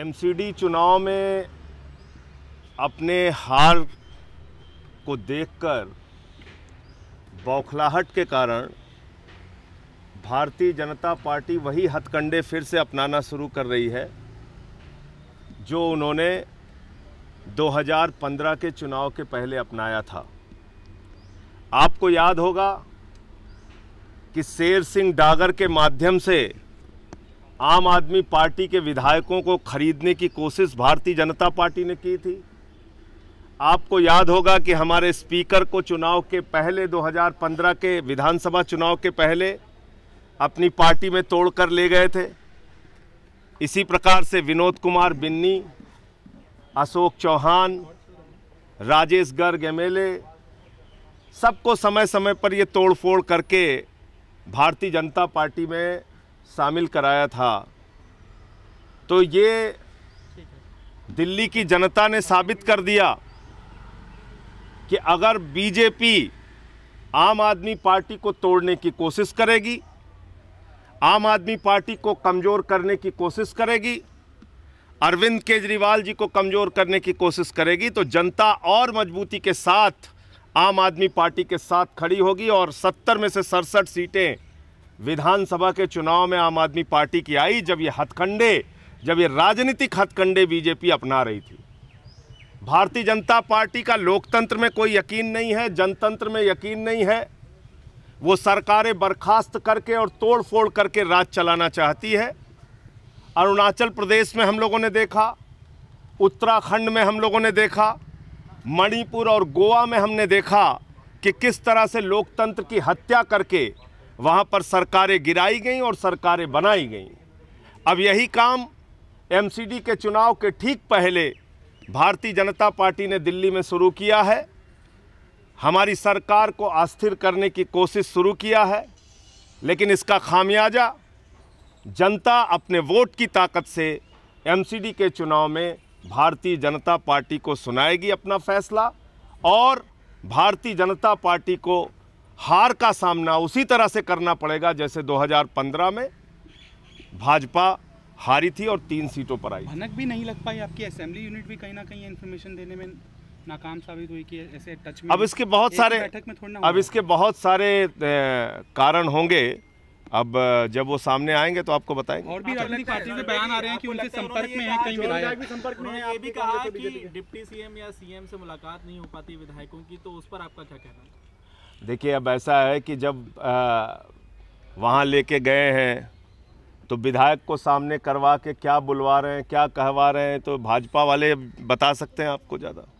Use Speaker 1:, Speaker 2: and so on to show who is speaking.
Speaker 1: MCD चुनाव में अपने हार को देखकर बौखलाहट के कारण भारतीय जनता पार्टी वही हथकंडे फिर से अपनाना शुरू कर रही है जो उन्होंने 2015 के चुनाव के पहले अपनाया था आपको याद होगा कि शेर सिंह डागर के माध्यम से आम आदमी पार्टी के विधायकों को खरीदने की कोशिश भारतीय जनता पार्टी ने की थी आपको याद होगा कि हमारे स्पीकर को चुनाव के पहले 2015 के विधानसभा चुनाव के पहले अपनी पार्टी में तोड़ कर ले गए थे इसी प्रकार से विनोद कुमार बिन्नी अशोक चौहान राजेश गर्ग एम सबको समय समय पर ये तोड़फोड़ करके भारतीय जनता पार्टी में शामिल कराया था तो ये दिल्ली की जनता ने साबित कर दिया कि अगर बीजेपी आम आदमी पार्टी को तोड़ने की कोशिश करेगी आम आदमी पार्टी को कमज़ोर करने की कोशिश करेगी अरविंद केजरीवाल जी को कमज़ोर करने की कोशिश करेगी तो जनता और मजबूती के साथ आम आदमी पार्टी के साथ खड़ी होगी और 70 में से सड़सठ सीटें विधानसभा के चुनाव में आम आदमी पार्टी की आई जब ये हथकंडे जब ये राजनीतिक हथकंडे बीजेपी अपना रही थी भारतीय जनता पार्टी का लोकतंत्र में कोई यकीन नहीं है जनतंत्र में यकीन नहीं है वो सरकारें बर्खास्त करके और तोड़ फोड़ करके राज चलाना चाहती है अरुणाचल प्रदेश में हम लोगों ने देखा उत्तराखंड में हम लोगों ने देखा मणिपुर और गोवा में हमने देखा कि किस तरह से लोकतंत्र की हत्या करके वहाँ पर सरकारें गिराई गईं और सरकारें बनाई गईं अब यही काम एमसीडी के चुनाव के ठीक पहले भारतीय जनता पार्टी ने दिल्ली में शुरू किया है हमारी सरकार को अस्थिर करने की कोशिश शुरू किया है लेकिन इसका खामियाजा जनता अपने वोट की ताकत से एमसीडी के चुनाव में भारतीय जनता पार्टी को सुनाएगी अपना फैसला और भारतीय जनता पार्टी को हार का सामना उसी तरह से करना पड़ेगा जैसे 2015 में भाजपा हारी थी और तीन सीटों पर आई भनक भी नहीं लग पाई आपकी असेंबली यूनिट भी कहीं ना कहीं इन्फॉर्मेशन देने में नाकाम साबित हुई कि ऐसे टच में अब इसके बहुत सारे बैठक में थोड़ा अब इसके बहुत सारे कारण होंगे अब जब वो सामने आएंगे तो आपको बताएंगे और भी राजनीतिक पार्टी से बयान आ रहे हैं कि उनके संपर्क में है कई विधायक भी संपर्क में ये भी कहा कि डिप्टी सीएम या सीएम से मुलाकात नहीं हो पाती विधायकों की तो उस पर आपका क्या कहना है देखिए अब ऐसा है कि जब वहाँ लेके गए हैं तो विधायक को सामने करवा के क्या बुलवा रहे हैं क्या कहवा रहे हैं तो भाजपा वाले बता सकते हैं आपको ज़्यादा